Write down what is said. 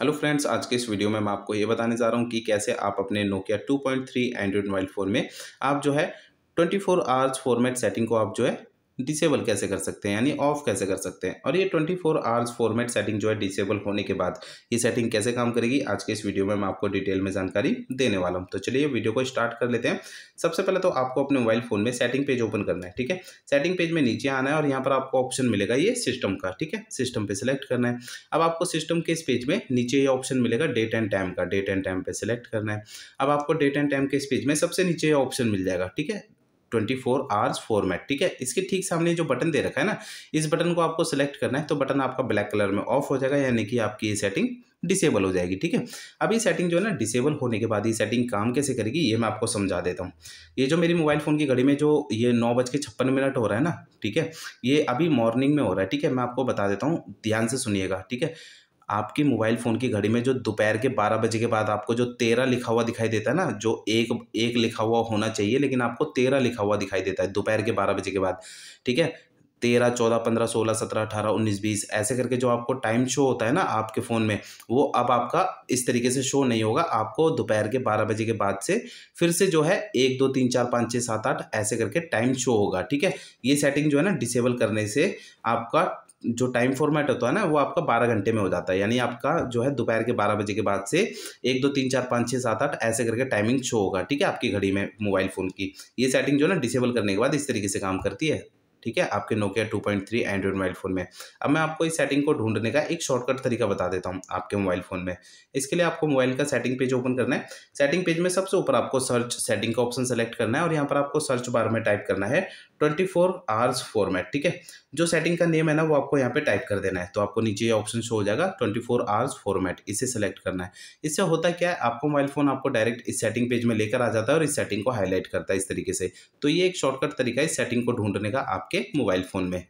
hello friends आज के इस वीडियो में मैं आपको ये बताने जा रहा हूँ कि कैसे आप अपने नोकिया 2.3 एंड्रॉइड मोबाइल फ़ोन में आप जो है 24 फोर आवर्स फॉर्मेट सेटिंग को आप जो है डिसेबल कैसे कर सकते हैं यानी ऑफ कैसे कर सकते हैं और ये twenty four hours format setting जो है डिसेबल होने के बाद ये सेटिंग कैसे काम करेगी आज के इस वीडियो में मैं आपको डिटेल में जानकारी देने वाला हूँ तो चलिए वीडियो को स्टार्ट कर लेते हैं सबसे पहले तो आपको अपने मोबाइल फोन में सेटिंग पेज ओपन करना है ठीक है सेटिंग पेज में नीचे आना है और यहाँ पर आपको ऑप्शन मिलेगा ये सिस्टम का ठीक है सिस्टम पर सिलेक्ट करना है अब आपको सिस्टम के इस पेज में नीचे ये ऑप्शन मिलेगा डेट एंड टाइम का डेट एंड टाइम पर सिलेक्ट करना है अब आपको डेट एंड टाइम के इस पेज में सबसे नीचे ये ऑप्शन मिल जाएगा ठीक है ट्वेंटी फोर आवर्स फॉर्मेट ठीक है इसके ठीक सामने जो बटन दे रखा है ना इस बटन को आपको सिलेक्ट करना है तो बटन आपका ब्लैक कलर में ऑफ हो जाएगा यानी कि आपकी ये सेटिंग डिसेबल हो जाएगी ठीक है अब ये सेटिंग जो है ना डिसेबल होने के बाद ये सेटिंग काम कैसे करेगी ये मैं आपको समझा देता हूँ ये जो मेरी मोबाइल फ़ोन की घड़ी में जो ये नौ बज के छप्पन मिनट हो रहा है ना ठीक है ये अभी मॉर्निंग में हो रहा है ठीक है मैं आपको बता देता हूँ ध्यान से सुनिएगा ठीक है आपके मोबाइल फ़ोन की घड़ी में जो दोपहर के बारह बजे के बाद आपको जो तेरह लिखा हुआ दिखाई देता है ना जो एक एक लिखा हुआ होना चाहिए लेकिन आपको तेरह लिखा हुआ दिखाई देता है दोपहर के बारह बजे के बाद ठीक है तेरह चौदह पंद्रह सोलह सत्रह अठारह उन्नीस बीस ऐसे करके जो आपको टाइम शो होता है ना आपके फ़ोन में वो अब आपका इस तरीके से शो नहीं होगा आपको दोपहर के बारह बजे के बाद से फिर से जो है एक दो तीन चार पाँच छः सात आठ ऐसे करके टाइम शो होगा ठीक है ये सेटिंग जो है ना डिसेबल करने से आपका जो टाइम फॉर्मेट होता है ना वो आपका बारह घंटे में हो जाता है यानी आपका जो है दोपहर के बारह बजे के बाद से एक दो तीन चार पाँच छः सात आठ ऐसे करके टाइमिंग शो होगा ठीक है आपकी घड़ी में मोबाइल फ़ोन की ये सेटिंग जो ना डिसेबल करने के बाद इस तरीके से काम करती है ठीक है आपके Nokia two point three Android mobile phone में अब मैं आपको इस सेटिंग को ढूंढने का एक शॉर्टकट तरीका बता देता हूं आपके मोबाइल फ़ोन में इसके लिए आपको मोबाइल का सेटिंग पेज ओपन करना है सेटिंग पेज में सबसे ऊपर आपको सर्च सेटिंग का ऑप्शन सेलेक्ट करना है और यहाँ पर आपको सर्च बार में टाइप करना है ट्वेंटी फोर आवर्स फॉर्मेट ठीक है जो सेटिंग का नेम है ना वो आपको यहाँ पे टाइप कर देना है तो आपको नीचे ये ऑप्शन शो हो जाएगा ट्वेंटी फोर आवर्स फॉर्मेट इसे सेलेक्ट करना है इससे होता क्या है आपको मोबाइल फ़ोन आपको डायरेक्ट इस सेटिंग पेज में लेकर आ जाता है और इस सेटिंग को हाईलाइट करता है इस तरीके से तो ये एक शॉर्टकट तरीका है इस सेटिंग को ढूंढने का आपके मोबाइल फ़ोन में